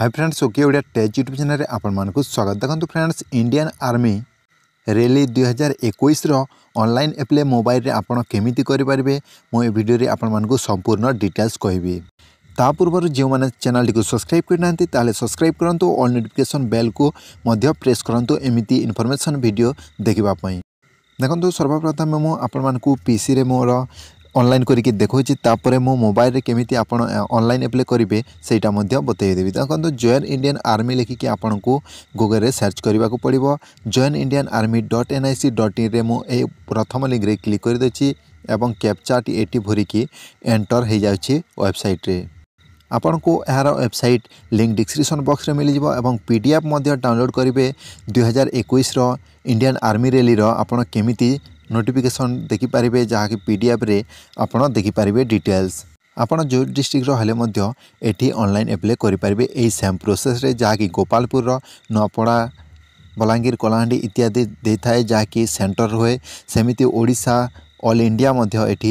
high friends okay Odia tech YouTube ଚ୍ୟାନେଲ୍ରେ ଆପଣମାନଙ୍କୁ ସ୍ୱାଗତ ଦେଖନ୍ତୁ ଫ୍ରେଣ୍ଡସ୍ ଇଣ୍ଡିଆନ୍ ଆର୍ମି ରେଲି ଦୁଇହଜାର ଏକୋଇଶର ଅନଲାଇନ୍ ଆପ୍ଲେ ମୋବାଇଲରେ ଆପଣ କେମିତି କରିପାରିବେ ମୁଁ ଏ ଭିଡ଼ିଓରେ ଆପଣମାନଙ୍କୁ ସମ୍ପୂର୍ଣ୍ଣ ଡିଟେଲ୍ସ କହିବି ତା ପୂର୍ବରୁ ଯେଉଁମାନେ ଚ୍ୟାନେଲ୍ଟିକୁ ସବସ୍କ୍ରାଇବ୍ କରିନାହାନ୍ତି ତାହେଲେ ସବସ୍କ୍ରାଇବ୍ କରନ୍ତୁ ଅଲ୍ ନୋଟିଫିକେସନ୍ ବେଲ୍କୁ ମଧ୍ୟ ପ୍ରେସ୍ କରନ୍ତୁ ଏମିତି ଇନଫର୍ମେସନ୍ ଭିଡ଼ିଓ ଦେଖିବା ପାଇଁ ଦେଖନ୍ତୁ ସର୍ବପ୍ରଥମେ ମୁଁ ଆପଣମାନଙ୍କୁ ପିସିରେ ମୋର অনলাইন করিকি দেখছি তাপরে মো মোবাইল কেমিতি আপনার অনলাইন এপ্লে করবে সেইটা মধ্যে দেবি দেখুন জয়েন ইন্ডিয়ান আর্মি লিখিকি আপনার গুগলে সার্চ করা পড়ব join Indian army dot NIC dot ইন্রে মু এই প্রথম লিঙ্করে ক্লিক করে দিয়েছি এবং ক্যাপচাটি এটি ভরিকি এন্টর হয়ে যাচ্ছে ওয়েবসাইট্রে ଆପଣଙ୍କୁ ଏହାର ୱେବସାଇଟ୍ ଲିଙ୍କ୍ ଡିସ୍କ୍ରିପସନ୍ ବକ୍ସରେ ମିଳିଯିବ ଏବଂ ପି ଡି ଏଫ୍ ମଧ୍ୟ ଡାଉନଲୋଡ଼୍ କରିବେ ଦୁଇହଜାର ଏକୋଇଶର ইন্ডিয়ান আর্মি রেলি আপনার কমিটি নোটিফিকেসন দেখিপারে যাকি পিডিএফ্রে আপনার দেখিপারে ডিটেলস আপনার যে ডিস্ট্রিক্টর হলে এটি অনলাইন আপ্লাই করে পারে এই সেম প্রোসেসে যাকি গোপালপুর নপড়া বলাঙ্গীর কলাহাণ্ডি ইত্যাদি দিয়ে থাকে যাকি সেন্টর হুয়ে সেমিতি ওড়িশা অল ইন্ডিয়া মধ্য এটি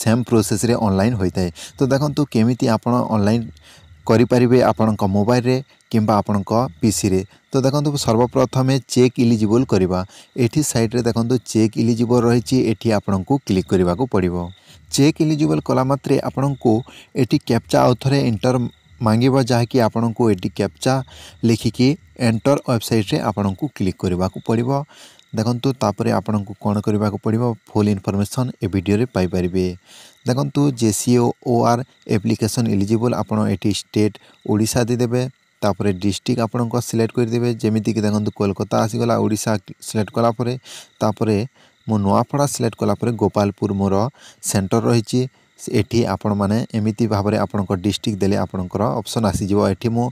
সেম প্রোসেসে অনলাইন হয়ে থাকে তো দেখুন কেমিতি আপনার অনলাইন କରିପାରିବେ ଆପଣଙ୍କ ମୋବାଇଲରେ କିମ୍ବା ଆପଣଙ୍କ ପିସିରେ ତ ଦେଖନ୍ତୁ ସର୍ବପ୍ରଥମେ ଚେକ୍ ଇଲିଜିବଲ୍ କରିବା ଏଠି ସାଇଡ଼୍ରେ ଦେଖନ୍ତୁ ଚେକ୍ ଇଲିଜିବଲ୍ ରହିଛି ଏଠି ଆପଣଙ୍କୁ କ୍ଲିକ୍ କରିବାକୁ ପଡ଼ିବ ଚେକ୍ ଇଲିଜିବଲ୍ କଲା ମାତ୍ରେ ଆପଣଙ୍କୁ ଏଠି କ୍ୟାପ୍ଚା ଆଉ ଥରେ ଏଣ୍ଟର ମାଗିବ ଯାହାକି ଆପଣଙ୍କୁ ଏଠି କ୍ୟାପ୍ଚା ଲେଖିକି ଏଣ୍ଟର ୱେବସାଇଟ୍ରେ ଆପଣଙ୍କୁ କ୍ଲିକ୍ କରିବାକୁ ପଡ଼ିବ ଦେଖନ୍ତୁ ତାପରେ ଆପଣଙ୍କୁ କ'ଣ କରିବାକୁ ପଡ଼ିବ ଫୁଲ୍ ଇନଫର୍ମେସନ୍ ଏ ଭିଡ଼ିଓରେ ପାଇପାରିବେ ଦେଖନ୍ତୁ J C O R application eligible ଆପଣ ଏଠି ଷ୍ଟେଟ୍ ଓଡ଼ିଶା ଦେଇଦେବେ ତାପରେ ଡିଷ୍ଟ୍ରିକ୍ଟ ଆପଣଙ୍କ ସିଲେକ୍ଟ କରିଦେବେ ଯେମିତିକି ଦେଖନ୍ତୁ କୋଲକାତା ଆସିଗଲା ଓଡ଼ିଶା ସିଲେକ୍ଟ କଲାପରେ ତାପରେ ମୁଁ ନୂଆପଡ଼ା ସିଲେକ୍ଟ କଲାପରେ ଗୋପାଳପୁର ମୋର ସେଣ୍ଟର ରହିଛି ଏଠି ଆପଣମାନେ ଏମିତି ଭାବରେ ଆପଣଙ୍କ ଡିଷ୍ଟ୍ରିକ୍ଟ ଦେଲେ ଆପଣଙ୍କର ଅପସନ୍ ଆସିଯିବ ଏଠି ମୁଁ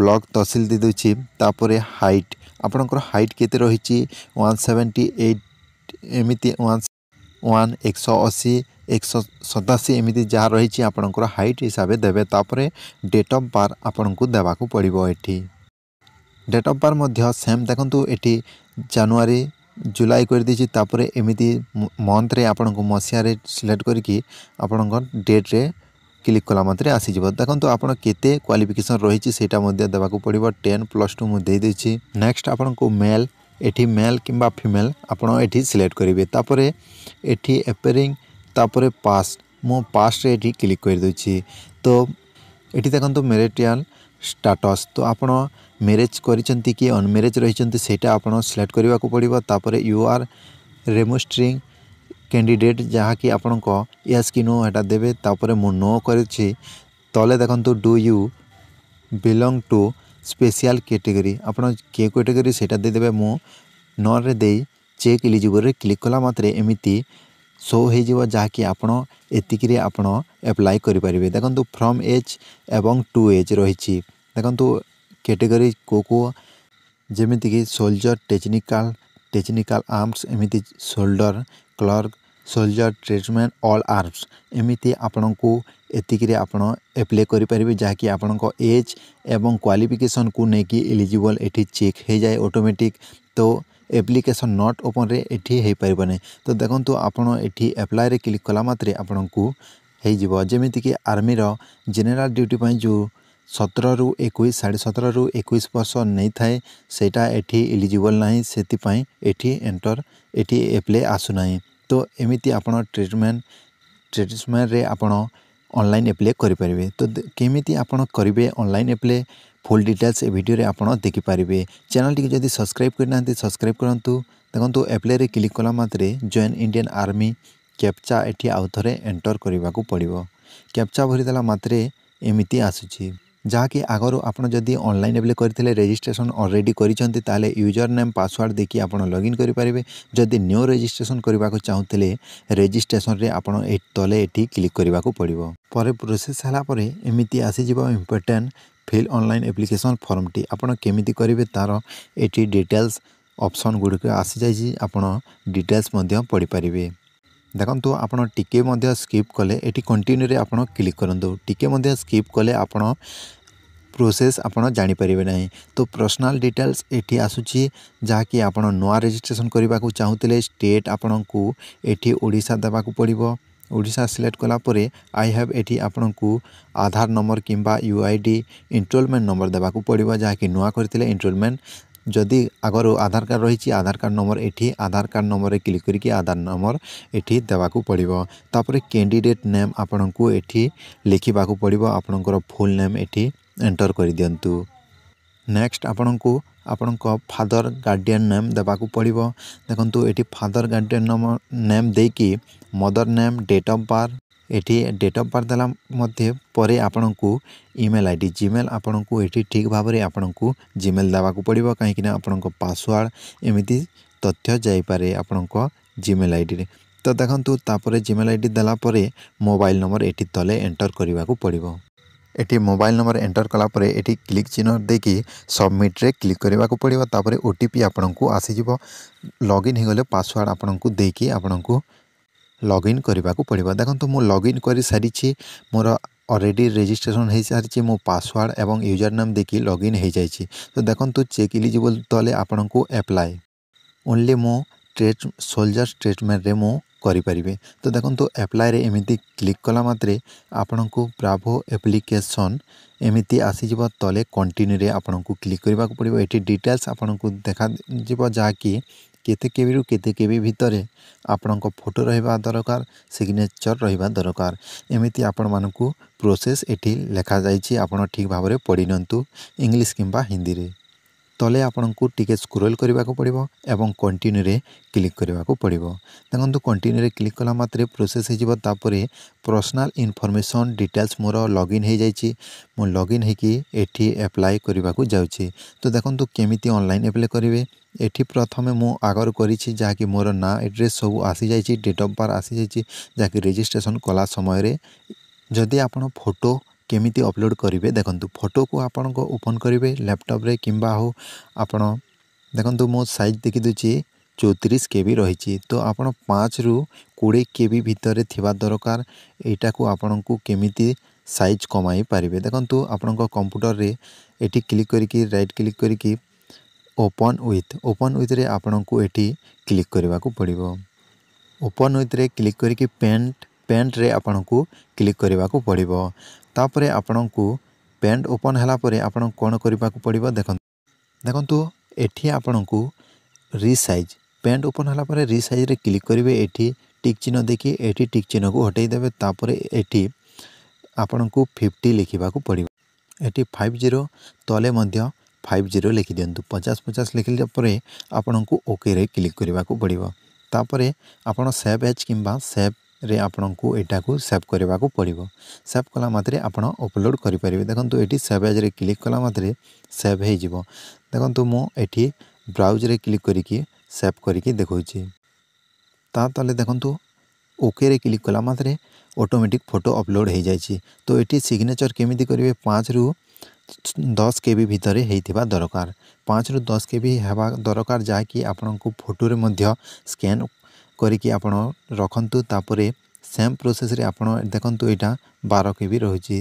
ବ୍ଲକ୍ ତହସିଲ ଦେଇଦେଉଛି ତାପରେ ହାଇଟ୍ ଆପଣଙ୍କର ହାଇଟ୍ କେତେ ରହିଛି ୱାନ୍ ସେଭେଣ୍ଟି ଏଇଟ୍ ଏମିତି ୱାନ୍ ୱାନ୍ ଏକଶହ ଅଶୀ ଏକଶହ ସତାଅଶୀ ଏମିତି ଯାହା ରହିଛି ଆପଣଙ୍କର ହାଇଟ୍ ହିସାବରେ ଦେବେ ତାପରେ ଡେଟ୍ ଅଫ୍ ବାର୍ ଆପଣଙ୍କୁ ଦେବାକୁ ପଡ଼ିବ ଏଠି ଡେଟ୍ ଅଫ୍ ବାର୍ ମଧ୍ୟ ସେମ୍ ଦେଖନ୍ତୁ ଏଠି ଜାନୁଆରୀ জুলাই করে দিয়েছি তাপরে এমিতি মন্থরে আপনার মশিয়ারে সিলেক্ট করি আপনার ডেট্রে ক্লিক কলা মাত্রে আসিযোগ দেখুন আপনার কেতে কোয়ালিফিকেসন রয়েছে সেটা মধ্যে দেওয়া পড়ব টেন প্লস টু মুদিছি নেক্সট আপনার মেল এটি মেল কিংবা ফিমেল আপনার এটি সিলেক্ট করবে তাপরে এটি এপেয়ারিং তাপরে পাস্ট মু পাস্টে এটি ক্লিক করে দেছি তো এটি দেখুন মেরিটিয়াল স্টাটস তো আপনার ମ୍ୟାରେଜ୍ କରିଛନ୍ତି କି ଅନମ୍ୟାରେଜ୍ ରହିଛନ୍ତି ସେଇଟା ଆପଣ ସିଲେକ୍ଟ କରିବାକୁ ପଡ଼ିବ ତାପରେ ୟୁ ଆର୍ ରେମୋଷ୍ଟ୍ରିଂ କ୍ୟାଣ୍ଡିଡ଼େଟ୍ ଯାହାକି ଆପଣଙ୍କ ୟେସ୍ କି ନୋ ଏଇଟା ଦେବେ ତାପରେ ମୁଁ ନୋ କରିଛି ତଳେ ଦେଖନ୍ତୁ do you belong to special category ଆପଣ କେ କ୍ୟାଟେଗୋରୀ ସେଇଟା ଦେଇଦେବେ ମୁଁ ନଅରେ ଦେଇ ଚେକ୍ ଇଲିଜିବୁଲ୍ରେ କ୍ଲିକ୍ କଲା ମାତ୍ରେ ଏମିତି ସୋ ହୋଇଯିବ ଯାହାକି ଆପଣ ଏତିକିରେ ଆପଣ ଆପ୍ଲାଏ କରିପାରିବେ ଦେଖନ୍ତୁ ଫ୍ରମ୍ ଏଜ୍ ଏବଂ ଟୁ ଏଜ୍ ରହିଛି ଦେଖନ୍ତୁ கேட்டகரி கோகோ ஜெமதி கே சோல்ஜர் டெக்னிக்கல் டெக்னிக்கல் ஆர்ம்ஸ் எமதி soldier clerk soldier tradesman all arms எமதி आपणको எதிகரி आपण அப்ளை கரிபரி ஜாகி आपणको ஏஜ் எவங் குவாலிஃபிகேஷன் கு நெகி எலிஜிபிள் எடி செக் ஹை ஜாய் ஆட்டோமேடிக் தோ அப்ளிகேஷன் நாட் ஓபன் ரெ எடி ஹை பர்வனே தோ தேகந்து आपण எடி அப்ளை ரெ கிளிக் கலா மாத்ரே आपणको ஹை ஜிவோ ஜெமதி கே ஆர்மி ர ஜெனரல் டியூட்டி பாய் ஜோ ସତରରୁ ଏକୋଇଶ ସାଢ଼େ ସତରରୁ ଏକୋଇଶ ବର୍ଷ ନେଇଥାଏ ସେଇଟା ଏଠି ଏଲିଜିବଲ୍ ନାହିଁ ସେଥିପାଇଁ ଏଠି ଏଣ୍ଟର୍ ଏଠି ଏପ୍ଲେ ଆସୁନାହିଁ ତ ଏମିତି ଆପଣ ଟ୍ରିଟମେଣ୍ଟ ଟ୍ରିଟମେଣ୍ଟରେ ଆପଣ ଅନଲାଇନ୍ ଆପ୍ଲେ କରିପାରିବେ ତ କେମିତି ଆପଣ କରିବେ ଅନଲାଇନ୍ ଆପ୍ଲେ ଫୁଲ୍ ଡିଟେଲ୍ସ ଏ ଭିଡ଼ିଓରେ ଆପଣ ଦେଖିପାରିବେ ଚ୍ୟାନେଲ୍ଟିକୁ ଯଦି ସବସ୍କ୍ରାଇବ୍ କରିନାହାନ୍ତି ସବସ୍କ୍ରାଇବ୍ କରନ୍ତୁ ଦେଖନ୍ତୁ ଆପ୍ଲେରେ କ୍ଲିକ୍ କଲା ମାତ୍ରେ ଜଏନ୍ ଇଣ୍ଡିଆନ୍ ଆର୍ମି କ୍ୟାପ୍ଚା ଏଠି ଆଉ ଥରେ ଏଣ୍ଟର୍ କରିବାକୁ ପଡ଼ିବ କ୍ୟାପ୍ଚା ଭରିଦେଲା ମାତ୍ରେ ଏମିତି ଆସୁଛି ଯାହାକି ଆଗରୁ ଆପଣ ଯଦି ଅନଲାଇନ୍ ଆପ୍ଲାଏ କରିଥିଲେ ରେଜିଷ୍ଟ୍ରେସନ୍ ଅଲରେଡ଼ି କରିଛନ୍ତି ତାହେଲେ ୟୁଜର ନେମ୍ ପାସୱାର୍ଡ଼ ଦେଖି ଆପଣ ଲଗ୍ଇନ୍ କରିପାରିବେ ଯଦି ନ୍ୟୁ ରେଜିଷ୍ଟ୍ରେସନ୍ କରିବାକୁ ଚାହୁଁଥିଲେ ରେଜିଷ୍ଟ୍ରେସନ୍ରେ ଆପଣ ତଳେ ଏଠି କ୍ଲିକ୍ କରିବାକୁ ପଡ଼ିବ ପରେ ପ୍ରୋସେସ୍ ହେଲା ପରେ ଏମିତି ଆସିଯିବ ଇମ୍ପୋର୍ଟାଣ୍ଟ ଫିଲ୍ ଅନଲାଇନ୍ ଆପ୍ଲିକେସନ୍ ଫର୍ମଟି ଆପଣ କେମିତି କରିବେ ତା'ର ଏଠି ଡିଟେଲ୍ସ ଅପସନ୍ ଗୁଡ଼ିକ ଆସିଯାଇଛି ଆପଣ ଡିଟେଲ୍ସ ମଧ୍ୟ ପଢ଼ିପାରିବେ দেখন্তু আপন টিকে মধ্যে স্কিপ কলে এটি কন্টিনিউরে আপন ক্লিক করন্তু টিকে মধ্যে স্কিপ কলে আপন प्रोसेस आपड़ जापरेंगे ना तो पर्सनाल डिटेल्स ये आसूँ जहाँकि आप नुआ रेजिट्रेसन करने को चाहूले स्टेट आपण को ये ओडा देवाक पड़ो ओडा सिलेक्ट कलापर आई हाव ये आपण को आधार नंबर किंवा U I D enrolment number देवाक पड़ो जहाँकि नुआ करते इनरोलमेंट ଯଦି ଆଗରୁ ଆଧାର କାର୍ଡ଼ ରହିଛି ଆଧାର କାର୍ଡ଼ ନମ୍ବର ଏଠି ଆଧାର କାର୍ଡ଼ ନମ୍ବରରେ କ୍ଲିକ୍ କରିକି ଆଧାର ନମ୍ବର ଏଠି ଦେବାକୁ ପଡ଼ିବ ତାପରେ କ୍ୟାଣ୍ଡିଡ଼େଟ୍ ନେମ୍ ଆପଣଙ୍କୁ ଏଠି ଲେଖିବାକୁ ପଡ଼ିବ ଆପଣଙ୍କର ଫୁଲ୍ ନେମ୍ ଏଠି ଏଣ୍ଟର୍ କରିଦିଅନ୍ତୁ ନେକ୍ସଟ ଆପଣଙ୍କୁ ଆପଣଙ୍କ ଫାଦର ଗାର୍ଡ଼ିଆନ୍ ନେମ୍ ଦେବାକୁ ପଡ଼ିବ ଦେଖନ୍ତୁ ଏଠି ଫାଦର ଗାର୍ଡ଼ିଆନ୍ ନେମ୍ ଦେଇକି mother name date of birth এটি ডেট অফ বাର୍ଥ ଦେଲା ମଧ୍ୟ ପରେ ଆପଣଙ୍କୁ ଇମେଲ୍ ଆଇ ଡ଼ି ଜିମେଲ୍ ଆପଣଙ୍କୁ ଏଠି ଠିକ୍ ଭାବରେ ଆପଣଙ୍କୁ ଜିମେଲ୍ ଦେବାକୁ ପଡ଼ିବ କାହିଁକିନା ଆପଣଙ୍କ ପାସୱାର୍ଡ଼ ଏମିତି ତଥ୍ୟ ଯାଇପାରେ ଆପଣଙ୍କ ଜିମେଲ୍ ଆଇଡ଼ିରେ ତ ଦେଖନ୍ତୁ ତାପରେ ଜିମେଲ୍ ଆଇ ଡ଼ି ଦେଲା ପରେ ମୋବାଇଲ୍ ନମ୍ବର ଏଠି ତଳେ ଏଣ୍ଟର୍ କରିବାକୁ ପଡ଼ିବ এটি মোবাইল নম্বর এন্টর কলাপরে এটি ক্লিক চিহ্ন দিয়ে সবমিট্রে ক্লিক করা পড়ব তাপরে ওটিপি আপনার আসিযোগ লগইন হয়ে গেলে পাসওয়ার্ড আপনার দিয়ে আপনার লগইন করা পড়ব দেখুন মু লগইন করে সারিছি মোর অলরেডি রেজিষ্ট্রেসন হয়ে সারিছে মো পাসওয়ার্ড এবং ইউজর নাম দেখি লগইন হয়ে যাই তো দেখুন চেক ইলিজিবল তলে আপনার আপ্লাই ওনলি মো ট্রেড সোলজর ট্রিটমেন্টরে মু କରିପାରିବେ ତ ଦେଖନ୍ତୁ ଆପ୍ଲାଏରେ ଏମିତି କ୍ଲିକ୍ କଲା ମାତ୍ରେ ଆପଣଙ୍କୁ ବ୍ରାଭୋ ଆପ୍ଲିକେସନ୍ ଏମିତି ଆସିଯିବ ତଳେ କଣ୍ଟିନ୍ୟୁରେ ଆପଣଙ୍କୁ କ୍ଲିକ୍ କରିବାକୁ ପଡ଼ିବ ଏଠି ଡିଟେଲ୍ସ ଆପଣଙ୍କୁ ଦେଖାଯିବ ଯାହାକି କେତେ କେବିରୁ କେତେ କେବି ଭିତରେ ଆପଣଙ୍କ ଫଟୋ ରହିବା ଦରକାର ସିଗ୍ନେଚର୍ ରହିବା ଦରକାର ଏମିତି ଆପଣମାନଙ୍କୁ ପ୍ରୋସେସ୍ ଏଠି ଲେଖାଯାଇଛି ଆପଣ ଠିକ୍ ଭାବରେ ପଢ଼ି ନିଅନ୍ତୁ ଇଂଲିଶ କିମ୍ବା ହିନ୍ଦୀରେ তলে আপনার টিকি স্ক্রোল করা পড়ব এবং কন্টিনিউরে ক্লিক করা পড়ব দেখুন কন্টিনিউরে ক্লিক কলা মাত্রে প্রোসেস হয়ে যাব তাপরে পর্সনাল ইনফরমেসন ডিটেলস মোর লগ ইন হয়ে যাই মু লগ ইন হয়ে এটি এপ্লাই করা যাচ্ছি তো দেখুন কমিটি অনলাইন আপ্লাই করবে এটি প্রথমে মু আগর করেছি যা কি মোর না এড্রেস সব আসি যাই ডেট অফ বার্থ আসি যাই যা কি রেজিষ্ট্রেসন কলা সময় যদি আপনার ফটো କେମିତି ଅପଲୋଡ଼ କରିବେ ଦେଖନ୍ତୁ ଫଟୋକୁ ଆପଣଙ୍କ ଓପନ୍ କରିବେ ଲ୍ୟାପଟପ୍ରେ କିମ୍ବା ହଉ ଆପଣ ଦେଖନ୍ତୁ ମୋ ସାଇଜ୍ ଦେଖିଦେଉଛି ଚଉତିରିଶ କେ ବି ରହିଛି ତ ଆପଣ ପାଞ୍ଚରୁ କୋଡ଼ିଏ କେ ବି ଭିତରେ ଥିବା ଦରକାର ଏଇଟାକୁ ଆପଣଙ୍କୁ କେମିତି ସାଇଜ୍ କମାଇ ପାରିବେ ଦେଖନ୍ତୁ ଆପଣଙ୍କ କମ୍ପ୍ୟୁଟରରେ ଏଠି କ୍ଲିକ୍ କରିକି ରାଇଟ୍ କ୍ଲିକ୍ କରିକି ଓପନ୍ ୱିଥ୍ ଓପନ୍ ୱିଥ୍ରେ ଆପଣଙ୍କୁ ଏଠି କ୍ଲିକ୍ କରିବାକୁ ପଡ଼ିବ ଓପନ୍ ୱିଥ୍ରେ କ୍ଲିକ୍ କରିକି ପେଣ୍ଟ ପେଣ୍ଟରେ ଆପଣଙ୍କୁ କ୍ଲିକ୍ କରିବାକୁ ପଡ଼ିବ ତାପରେ ଆପଣଙ୍କୁ ପ୍ୟାଣ୍ଟ ଓପନ୍ ହେଲା ପରେ ଆପଣ କ'ଣ କରିବାକୁ ପଡ଼ିବ ଦେଖନ୍ତୁ ଦେଖନ୍ତୁ ଏଠି ଆପଣଙ୍କୁ ରିସାଇଜ୍ ପ୍ୟାଣ୍ଟ ଓପନ୍ ହେଲା ପରେ ରିସାଇଜ୍ରେ କ୍ଲିକ୍ କରିବେ ଏଠି ଟିକ୍ ଚିହ୍ନ ଦେଖି ଏଠି ଟିକ୍ ଚିହ୍ନକୁ ହଟେଇ ଦେବେ ତାପରେ ଏଠି ଆପଣଙ୍କୁ ଫିଫ୍ଟି ଲେଖିବାକୁ ପଡ଼ିବ ଏଠି ଫାଇଭ୍ ଜିରୋ ତଳେ ମଧ୍ୟ ଫାଇଭ୍ ଜିରୋ ଲେଖିଦିଅନ୍ତୁ ପଚାଶ ପଚାଶ ଲେଖିଲା ପରେ ଆପଣଙ୍କୁ ଓକେରେ କ୍ଲିକ୍ କରିବାକୁ ପଡ଼ିବ ତାପରେ ଆପଣ ସେଭ୍ ଏଜ୍ କିମ୍ବା ସେଭ୍ ରେ ଆପଣଙ୍କୁ ଏଇଟାକୁ ସେଭ୍ କରିବାକୁ ପଡ଼ିବ ସେଭ୍ କଲା ମାତ୍ରେ ଆପଣ ଅପଲୋଡ଼ କରିପାରିବେ ଦେଖନ୍ତୁ ଏଠି ସେଭ୍ ଆଜ୍ରେ କ୍ଲିକ୍ କଲା ମାତ୍ରେ ସେଭ୍ ହୋଇଯିବ ଦେଖନ୍ତୁ ମୁଁ ଏଠି ବ୍ରାଉଜ୍ରେ କ୍ଲିକ୍ କରିକି ସେଭ୍ କରିକି ଦେଖାଉଛି ତା ତଳେ ଦେଖନ୍ତୁ ଓକେରେ କ୍ଲିକ୍ କଲା ମାତ୍ରେ ଅଟୋମେଟିକ୍ ଫଟୋ ଅପଲୋଡ଼ ହୋଇଯାଇଛି ତ ଏଠି ସିଗ୍ନେଚର୍ କେମିତି କରିବେ ପାଞ୍ଚରୁ ଦଶ କେବି ଭିତରେ ହେଇଥିବା ଦରକାର ପାଞ୍ଚରୁ ଦଶ କେବି ହେବା ଦରକାର ଯାହାକି ଆପଣଙ୍କୁ ଫଟୋରେ ମଧ୍ୟ ସ୍କାନ୍ করিকি আপন রখন্তু তাপরে ସେମ୍ ପ୍ରୋସେସ୍ରେ ଆପଣ ଦେଖନ୍ତୁ ଏଇଟା ବାର କେ ବି ରହୁଛି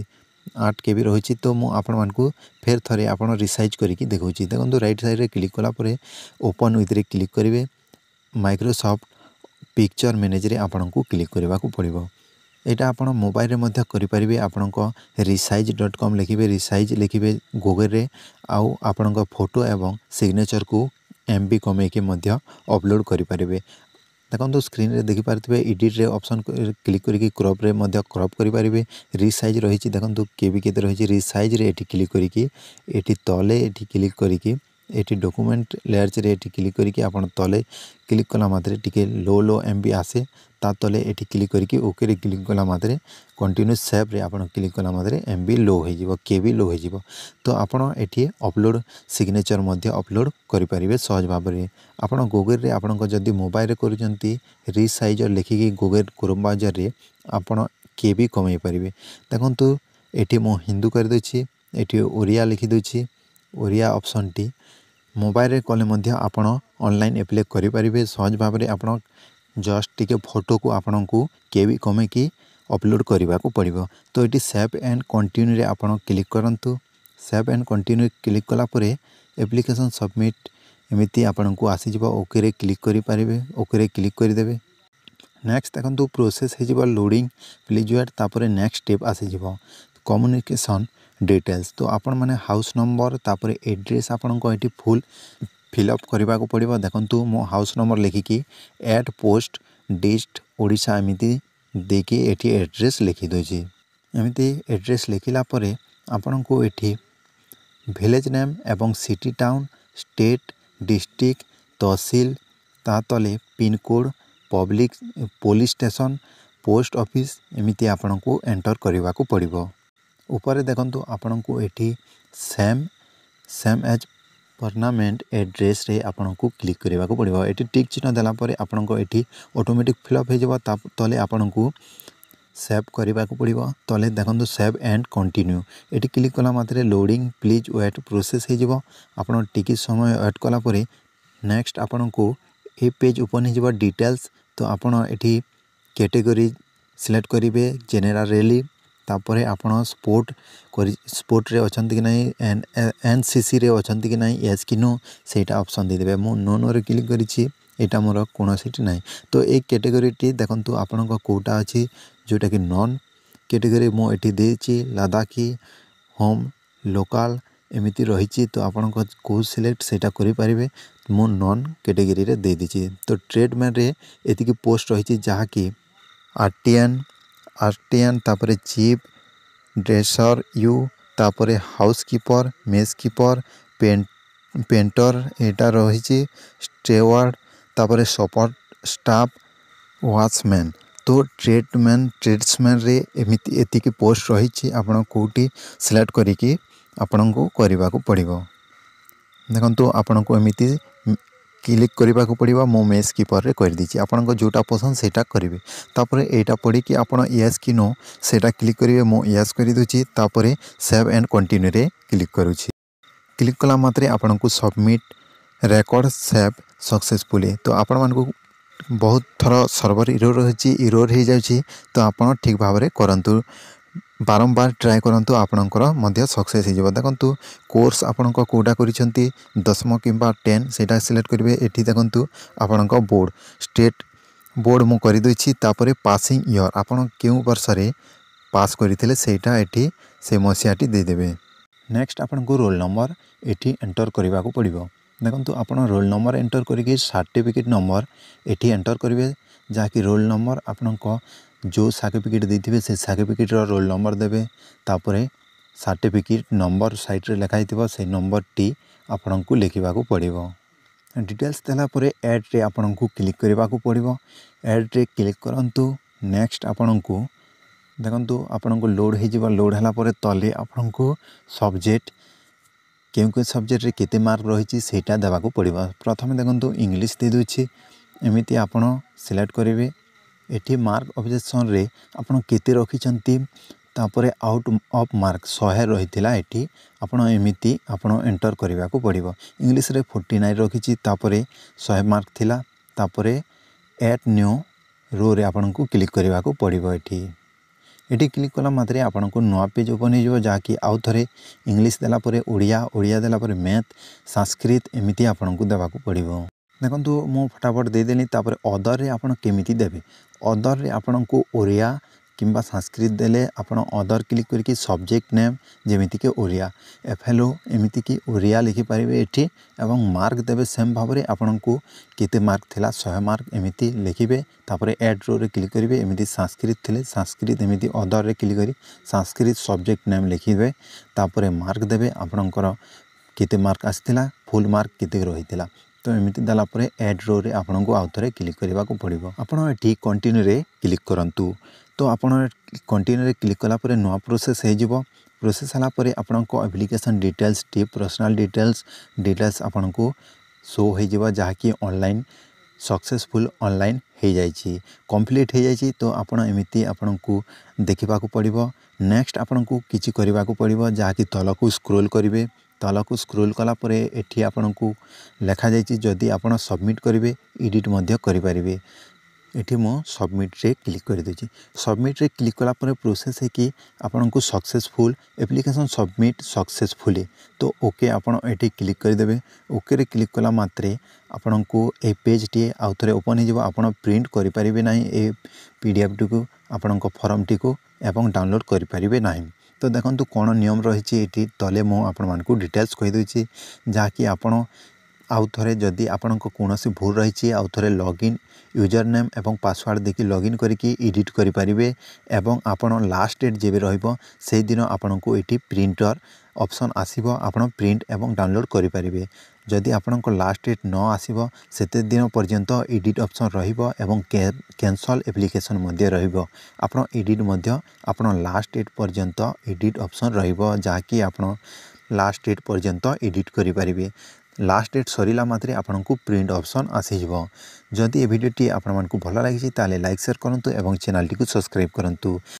ଆଠ କେ ବି ରହୁଛି ତ ମୁଁ ଆପଣମାନଙ୍କୁ ଫେର୍ ଥରେ ଆପଣ ରିସାଇଜ୍ କରିକି ଦେଖାଉଛି ଦେଖନ୍ତୁ ରାଇଟ୍ ସାଇଡ଼୍ରେ କ୍ଲିକ୍ କଲା ପରେ ଓପନ୍ ୱିଥ୍ରେ କ୍ଲିକ୍ କରିବେ ମାଇକ୍ରୋସଫ୍ଟ ପିକ୍ଚର ମ୍ୟାନେଜରେ ଆପଣଙ୍କୁ କ୍ଲିକ୍ କରିବାକୁ ପଡ଼ିବ ଏଇଟା ଆପଣ ମୋବାଇଲରେ ମଧ୍ୟ କରିପାରିବେ ଆପଣଙ୍କ ରିସାଇଜ୍ ଡଟ୍ କମ୍ ଲେଖିବେ ରିସାଇଜ୍ ଲେଖିବେ ଗୁଗଲ୍ରେ ଆଉ ଆପଣଙ୍କ ଫଟୋ ଏବଂ ସିଗ୍ନେଚର୍କୁ ଏମ୍ ବି କମେଇକି ମଧ୍ୟ ଅପଲୋଡ଼ କରିପାରିବେ ଦେଖନ୍ତୁ ସ୍କ୍ରିନ୍ରେ ଦେଖିପାରୁଥିବେ ଏଡ଼ିଟ୍ରେ ଅପସନ୍ କ୍ଲିକ୍ କରିକି କ୍ରପ୍ରେ ମଧ୍ୟ କ୍ରପ୍ କରିପାରିବେ ରିସାଇଜ୍ ରହିଛି ଦେଖନ୍ତୁ କେବି କେତେ ରହିଛି ରିସାଇଜ୍ରେ ଏଠି କ୍ଲିକ୍ କରିକି ଏଠି ତଳେ ଏଠି କ୍ଲିକ୍ କରିକି ଏଠି ଡକୁମେଣ୍ଟ ଲେୟାର୍ସରେ ଏଠି କ୍ଲିକ୍ କରିକି ଆପଣ ତଳେ କ୍ଲିକ୍ କଲା ମାତ୍ରେ ଟିକେ ଲୋ ଲୋ ଏମ୍ ବି ଆସେ ତା ତଳେ ଏଠି କ୍ଲିକ୍ କରିକି ଓକେରେ କ୍ଲିକ୍ କଲା ମାତ୍ରେ କଣ୍ଟିନ୍ୟୁ ସେଭ୍ରେ ଆପଣ କ୍ଲିକ୍ କଲା ମାତ୍ରେ ଏମ୍ ବି ଲୋ ହୋଇଯିବ କେ ବି ଲୋ ହୋଇଯିବ ତ ଆପଣ ଏଠି ଅପଲୋଡ଼ ସିଗ୍ନେଚର୍ ମଧ୍ୟ ଅପଲୋଡ଼ କରିପାରିବେ ସହଜ ଭାବରେ ଆପଣ ଗୁଗୁଲ୍ରେ ଆପଣଙ୍କ ଯଦି ମୋବାଇଲ୍ରେ କରୁଛନ୍ତି ରିସାଇଜର୍ ଲେଖିକି ଗୁଗୁଲ୍ କ୍ରୋମ୍ ବ୍ରାଉଜର୍ରେ ଆପଣ କେ ବି କମେଇ ପାରିବେ ଦେଖନ୍ତୁ ଏଠି ମୁଁ ହିନ୍ଦୁ କରିଦେଉଛି ଏଠି ଓଡ଼ିଆ ଲେଖିଦେଉଛି ଓଡ଼ିଆ ଅପସନ୍ଟି ମୋବାଇଲରେ କଲେ ମଧ୍ୟ ଆପଣ ଅନଲାଇନ୍ ଆପ୍ଲାଏ କରିପାରିବେ ସହଜ ଭାବରେ ଆପଣ ଜଷ୍ଟ ଟିକେ ଫଟୋକୁ ଆପଣଙ୍କୁ କେ ବି କମେଇକି ଅପଲୋଡ଼ କରିବାକୁ ପଡ଼ିବ ତ ଏଠି ସେଭ୍ ଆଣ୍ଡ କଣ୍ଟିନ୍ୟୁରେ ଆପଣ କ୍ଲିକ୍ କରନ୍ତୁ ସେଭ୍ ଆଣ୍ଡ କଣ୍ଟିନ୍ୟୁ କ୍ଲିକ୍ କଲା ପରେ ଆପ୍ଲିକେସନ୍ ସବମିଟ୍ ଏମିତି ଆପଣଙ୍କୁ ଆସିଯିବ ଓକେରେ କ୍ଲିକ୍ କରିପାରିବେ ଓକେରେ କ୍ଲିକ୍ କରିଦେବେ ନେକ୍ସଟ ଦେଖନ୍ତୁ ପ୍ରୋସେସ୍ ହୋଇଯିବ ଲୋଡ଼ିଂ ପ୍ଲିଜ୍ ୱେଟ୍ ତାପରେ ନେକ୍ସଟ ଷ୍ଟେପ୍ ଆସିଯିବ କମ୍ୟୁନିକେସନ୍ ଡିଟେଲ୍ସ ତ ଆପଣମାନେ ହାଉସ୍ ନମ୍ବର ତାପରେ ଆଡ୍ରେସ୍ ଆପଣଙ୍କ ଏଠି ଫୁଲ୍ ଫିଲ୍ଅପ୍ କରିବାକୁ ପଡ଼ିବ ଦେଖନ୍ତୁ ମୁଁ ହାଉସ୍ ନମ୍ବର ଲେଖିକି ଆଟ୍ ପୋଷ୍ଟ ଡିଷ୍ଟ ଓଡ଼ିଶା ଏମିତି ଦେଇକି ଏଠି ଆଡ୍ରେସ୍ ଲେଖିଦେଉଛି ଏମିତି ଆଡ୍ରେସ୍ ଲେଖିଲା ପରେ ଆପଣଙ୍କୁ ଏଠି ଭିଲେଜ୍ ନେମ୍ ଏବଂ city town state district tehsil ତା ତଳେ pin code public police station post office ଏମିତି ଆପଣଙ୍କୁ ଏଣ୍ଟର୍ କରିବାକୁ ପଡ଼ିବ ଉପରେ ଦେଖନ୍ତୁ ଆପଣଙ୍କୁ ଏଠି ସେମ୍ ସେମ୍ ଏଜ୍ ପର୍ମାନେଣ୍ଟ ଆଡ୍ରେସ୍ରେ ଆପଣଙ୍କୁ କ୍ଲିକ୍ କରିବାକୁ ପଡ଼ିବ ଏଠି ଟିକ୍ ଚିହ୍ନ ଦେଲା ପରେ ଆପଣଙ୍କ ଏଠି ଅଟୋମେଟିକ୍ ଫିଲ୍ଅପ୍ ହୋଇଯିବ ତା ତଳେ ଆପଣଙ୍କୁ ସେଭ୍ କରିବାକୁ ପଡ଼ିବ ତଳେ ଦେଖନ୍ତୁ ସେଭ୍ ଆଣ୍ଡ କଣ୍ଟିନ୍ୟୁ ଏଠି କ୍ଲିକ୍ କଲା ମାତ୍ରେ ଲୋଡ଼ିଂ ପ୍ଲିଜ୍ ୱେଟ୍ ପ୍ରୋସେସ୍ ହୋଇଯିବ ଆପଣ ଟିକେ ସମୟ ୱେଟ୍ କଲା ପରେ ନେକ୍ସଟ ଆପଣଙ୍କୁ ଏ ପେଜ୍ ଓପନ୍ ହୋଇଯିବ ଡିଟେଲ୍ସ ତ ଆପଣ ଏଠି କ୍ୟାଟେଗୋରୀ ସିଲେକ୍ଟ କରିବେ ଜେନେରାଲ୍ ରେଲି ତାପରେ ଆପଣ ସ୍ପୋର୍ଟ କରି ସ୍ପୋର୍ଟରେ ଅଛନ୍ତି କି ନାହିଁ ଏନ୍ ଏନ୍ ସି ସିରେ ଅଛନ୍ତି କି ନାହିଁ ଏସ୍ କି ନୋ ସେଇଟା ଅପସନ୍ ଦେଇଦେବେ ମୁଁ ନୋ ନୋରେ କ୍ଲିକ୍ କରିଛି ଏଇଟା ମୋର କୌଣସିଟି ନାହିଁ ତ ଏଇ କ୍ୟାଟେଗୋରିଟି ଦେଖନ୍ତୁ ଆପଣଙ୍କ କେଉଁଟା ଅଛି ଯେଉଁଟାକି ନନ୍ କ୍ୟାଟେଗୋରି ମୁଁ ଏଠି ଦେଇଛି ଲାଦାଖୀ ହୋମ୍ ଲୋକାଲ୍ ଏମିତି ରହିଛି ତ ଆପଣଙ୍କ କେଉଁ ସିଲେକ୍ଟ ସେଇଟା କରିପାରିବେ ମୁଁ ନନ୍ କ୍ୟାଟେଗୋରିରେ ଦେଇଦେଇଛି ତ ଟ୍ରେଡ଼ମ୍ୟାନ୍ରେ ଏତିକି ପୋଷ୍ଟ ରହିଛି ଯାହାକି ଆର୍ ଟି ଏନ୍ ᱟᱨᱴᱤᱭᱟᱱ ᱛᱟᱯᱚᱨᱮ ᱪᱤᱯ ᱰᱨᱮᱥᱟᱨ ୟୁ ତାପରେ housekeeper mess keeper painter ଏଇଟା ରହିଛି ଷ୍ଟେୱାର୍ଡ଼ ତାପରେ ସପୋର୍ଟ ଷ୍ଟାଫ୍ ୱାଚମ୍ୟାନ୍ ତ ଟ୍ରେଡ଼ମ୍ୟାନ୍ ଟ୍ରେଡ଼୍ସମ୍ୟାନ୍ରେ ଏମିତି ଏତିକି ପୋଷ୍ଟ ରହିଛି ଆପଣ କେଉଁଠି ସିଲେକ୍ଟ କରିକି ଆପଣଙ୍କୁ କରିବାକୁ ପଡ଼ିବ ଦେଖନ୍ତୁ ଆପଣଙ୍କୁ ଏମିତି ক্লিক করা পড়ব মু মেস কিপরের করেদি আপনার যেটা পসন্দ সেটা করবে তাপরে এইটা পড়ি আপনার ইয়েস কি নো সেটা ক্লিক করবে মু ইয়েস করে দেছি তাপরে সেভ এন্ড কন্টিনিউরে ক্লিক করুছি ক্লিক কলা মাত্রে আপনার সবমিট ରେକର୍ଡ଼ ସେଭ୍ ସକ୍ସେସଫୁଲି ତ ଆପଣମାନଙ୍କୁ ବହୁତ ଥର ସର୍ଭର ଇରୋର୍ ରହିଛି ଇରୋର୍ ହୋଇଯାଉଛି ତ ଆପଣ ଠିକ୍ ଭାବରେ କରନ୍ତୁ বারম্বার ট্রাই করতু আপনার মধ্যে সকসেস হয়ে যাব দেখুন কোর্স আপনার কোটা করছেন দশম কিংবা টেন সেটা সিলেক্ট করবে এটি দেখুন আপনার বোর্ড স্টেট বোর্ড মু করেদেছি তাপরে পাসিং ইয়র আপনার কেউ বর্ষে পাস করে সেইটা এটি সে মশিয়াটি দিয়েদেবে নেক্সট আপনার রোল নম্বর এটি এন্টর করা পড়ব দেখুন আপনার রোল নম্বর এন্টর করি সার্টিফিকেট নম্বর এটি এন্টর করবে যা কি রোল নম্বর আপনার ଯେଉଁ ସାର୍ଟିଫିକେଟ୍ ଦେଇଥିବେ ସେ ସାର୍ଟିଫିକେଟ୍ର ରୋଲ୍ ନମ୍ବର ଦେବେ ତାପରେ ସାର୍ଟିଫିକେଟ୍ ନମ୍ବର ସାଇଟ୍ରେ ଲେଖା ହେଇଥିବ ସେଇ ନମ୍ବରଟି ଆପଣଙ୍କୁ ଲେଖିବାକୁ ପଡ଼ିବ ଡିଟେଲ୍ସ ଦେଲା ପରେ ଆଡ଼୍ରେ ଆପଣଙ୍କୁ କ୍ଲିକ୍ କରିବାକୁ ପଡ଼ିବ ଆଡ଼୍ରେ କ୍ଲିକ୍ କରନ୍ତୁ ନେକ୍ସଟ ଆପଣଙ୍କୁ ଦେଖନ୍ତୁ ଆପଣଙ୍କୁ ଲୋଡ଼୍ ହୋଇଯିବ ଲୋଡ଼୍ ହେଲା ପରେ ତଲେ ଆପଣଙ୍କୁ ସବଜେକ୍ଟ କେଉଁ କେଉଁ ସବଜେକ୍ଟରେ କେତେ ମାର୍କ ରହିଛି ସେଇଟା ଦେବାକୁ ପଡ଼ିବ ପ୍ରଥମେ ଦେଖନ୍ତୁ ଇଂଲିଶ ଦେଇଦେଉଛି ଏମିତି ଆପଣ ସିଲେକ୍ଟ କରିବେ ଏଠି ମାର୍କ ଅବଜେକ୍ସନ୍ରେ ଆପଣ କେତେ ରଖିଛନ୍ତି ତାପରେ ଆଉଟ୍ ଅଫ୍ ମାର୍କ ଶହେ ରହିଥିଲା ଏଠି ଆପଣ ଏମିତି ଆପଣ ଏଣ୍ଟର୍ କରିବାକୁ ପଡ଼ିବ ଇଂଲିଶରେ ଫୋର୍ଟି ନାଇନ୍ ରଖିଛି ତାପରେ ଶହେ ମାର୍କ ଥିଲା ତାପରେ ଏଟ୍ ନ୍ୟୁ ରୋରେ ଆପଣଙ୍କୁ କ୍ଲିକ୍ କରିବାକୁ ପଡ଼ିବ ଏଠି ଏଠି କ୍ଲିକ୍ କଲା ମାତ୍ରେ ଆପଣଙ୍କୁ ନୂଆ ପେଜ୍ ଓପନ୍ ହୋଇଯିବ ଯାହାକି ଆଉ ଥରେ ଇଂଲିଶ ଦେଲା ପରେ ଓଡ଼ିଆ ଓଡ଼ିଆ ଦେଲା ପରେ ମ୍ୟାଥ୍ ସାଂସ୍କ୍ରିତ ଏମିତି ଆପଣଙ୍କୁ ଦେବାକୁ ପଡ଼ିବ ଦେଖନ୍ତୁ ମୁଁ ଫଟାଫଟ ଦେଇଦେଲି ତାପରେ ଅଦର୍ରେ ଆପଣ କେମିତି ଦେବେ ଅଦର୍ରେ ଆପଣଙ୍କୁ ଓଡ଼ିଆ କିମ୍ବା ସାଂସ୍କ୍ରିଟ ଦେଲେ ଆପଣ ଅଦର୍ କ୍ଲିକ୍ କରିକି ସବଜେକ୍ଟ ନେମ୍ ଯେମିତିକି ଓଡ଼ିଆ ଏଫ୍ ଏଲ୍ ଓ ଏମିତିକି ଓଡ଼ିଆ ଲେଖିପାରିବେ ଏଠି ଏବଂ ମାର୍କ ଦେବେ ସେମ୍ ଭାବରେ ଆପଣଙ୍କୁ କେତେ ମାର୍କ ଥିଲା ଶହେ ମାର୍କ ଏମିତି ଲେଖିବେ ତାପରେ ଏଡ୍ ରୋରେ କ୍ଲିକ୍ କରିବେ ଏମିତି ସାଂସ୍କ୍ରିଟ ଥିଲେ ସାଂସ୍କ୍ରିଟ ଏମିତି ଅଦର୍ରେ କ୍ଲିକ୍ କରି ସାଂସ୍କ୍ରିଟ ସବଜେକ୍ଟ ନେମ୍ ଲେଖିବେ ତାପରେ ମାର୍କ ଦେବେ ଆପଣଙ୍କର କେତେ ମାର୍କ ଆସିଥିଲା ଫୁଲ୍ ମାର୍କ କେତେ ରହିଥିଲା ତ ଏମିତି ଦେଲା ପରେ ଏଡ୍ ରୋରେ ଆପଣଙ୍କୁ ଆଉ ଥରେ କ୍ଲିକ୍ କରିବାକୁ ପଡ଼ିବ ଆପଣ ଏଠି କଣ୍ଟିନ୍ୟୁରେ କ୍ଲିକ୍ କରନ୍ତୁ ତ ଆପଣ କଣ୍ଟିନ୍ୟୁରେ କ୍ଲିକ୍ କଲା ପରେ ନୂଆ ପ୍ରୋସେସ୍ ହୋଇଯିବ ପ୍ରୋସେସ୍ ହେଲା ପରେ ଆପଣଙ୍କ ଆପ୍ଲିକେସନ୍ ଡିଟେଲ୍ସ ଟି ପର୍ସନାଲ୍ ଡିଟେଲ୍ସ ଡିଟେଲ୍ସ ଆପଣଙ୍କୁ ସୋ ହୋଇଯିବ ଯାହାକି ଅନଲାଇନ୍ सक्सेसफुल अनलाइन हो कम्प्लीट हो आपमि आपको देखा पड़ो नेक्स्ट आपको किसी करने को पड़ो जहाँकि तलक स्क्रोल करेंगे ତଳକୁ ସ୍କ୍ରୋଲ୍ କଲାପରେ ଏଠି ଆପଣଙ୍କୁ ଲେଖାଯାଇଛି ଯଦି ଆପଣ ସବମିଟ୍ କରିବେ ଏଡ଼ିଟ୍ ମଧ୍ୟ କରିପାରିବେ ଏଠି ମୁଁ ସବମିଟ୍ରେ କ୍ଲିକ୍ କରିଦେଉଛି ସବମିଟ୍ରେ କ୍ଲିକ୍ କଲା ପରେ ପ୍ରୋସେସ୍ ହେଇକି ଆପଣଙ୍କୁ ସକ୍ସେସଫୁଲ୍ ଆପ୍ଲିକେସନ୍ ସବମିଟ୍ ସକ୍ସେସଫୁଲି ତ ଓକେ ଆପଣ ଏଠି କ୍ଲିକ୍ କରିଦେବେ ଓକେରେ କ୍ଲିକ୍ କଲା ମାତ୍ରେ ଆପଣଙ୍କୁ ଏଇ ପେଜ୍ଟି ଆଉ ଥରେ ଓପନ୍ ହେଇଯିବ ଆପଣ ପ୍ରିଣ୍ଟ କରିପାରିବେ ନାହିଁ ଏ ପି ଡି ଏଫ୍ଟିକୁ ଆପଣଙ୍କ ଫର୍ମଟିକୁ ଏବଂ ଡାଉନଲୋଡ଼୍ କରିପାରିବେ ନାହିଁ তো ଦେଖନ୍ତୁ କ'ଣ ନିୟମ ରହିଛି ଏଠି ତଳେ ମୁଁ ଆପଣମାନଙ୍କୁ ଡିଟେଲ୍ସ କହିଦେଉଛି ଯାହାକି ଆପଣ ଆଉ ଥରେ ଯଦି ଆପଣଙ୍କ କୌଣସି ଭୁଲ ରହିଛି ଆଉ ଥରେ ଲଗ୍ଇନ୍ ୟୁଜର୍ ନେମ୍ ଏବଂ ପାସୱାର୍ଡ଼ ଦେଇକି ଲଗ୍ଇନ୍ କରିକି ଏଡ଼ିଟ୍ କରିପାରିବେ ଏବଂ ଆପଣ ଲାଷ୍ଟ ଡେଟ୍ ଯେବେ ରହିବ ସେହିଦିନ ଆପଣଙ୍କୁ ଏଠି ପ୍ରିଣ୍ଟର୍ ଅପସନ୍ ଆସିବ ଆପଣ ପ୍ରିଣ୍ଟ ଏବଂ ଡାଉନଲୋଡ଼୍ କରିପାରିବେ ଯଦି ଆପଣଙ୍କ ଲାଷ୍ଟ ଡେଟ୍ ନ ଆସିବ ସେତେ ଦିନ ପର୍ଯ୍ୟନ୍ତ ଏଡ଼ିଟ୍ ଅପସନ୍ ରହିବ ଏବଂ କ୍ୟାନସଲ୍ ଆପ୍ଲିକେସନ୍ ମଧ୍ୟ ରହିବ ଆପଣ ଏଡ଼ିଟ୍ ମଧ୍ୟ ଆପଣ ଲାଷ୍ଟ ଡେଟ୍ ପର୍ଯ୍ୟନ୍ତ ଏଡ଼ିଟ୍ ଅପସନ୍ ରହିବ ଯାହାକି ଆପଣ ଲାଷ୍ଟ ଡେଟ୍ ପର୍ଯ୍ୟନ୍ତ ଏଡ଼ିଟ୍ କରିପାରିବେ ଲାଷ୍ଟ ଡେଟ୍ ସରିଲା ମାତ୍ରେ ଆପଣଙ୍କୁ ପ୍ରିଣ୍ଟ ଅପସନ୍ ଆସିଯିବ ଯଦି ଏ ଭିଡ଼ିଓଟି ଆପଣମାନଙ୍କୁ ଭଲ ଲାଗିଛି ତାହେଲେ ଲାଇକ୍ ସେୟାର କରନ୍ତୁ ଏବଂ ଚ୍ୟାନେଲଟିକୁ ସବସ୍କ୍ରାଇବ୍ କରନ୍ତୁ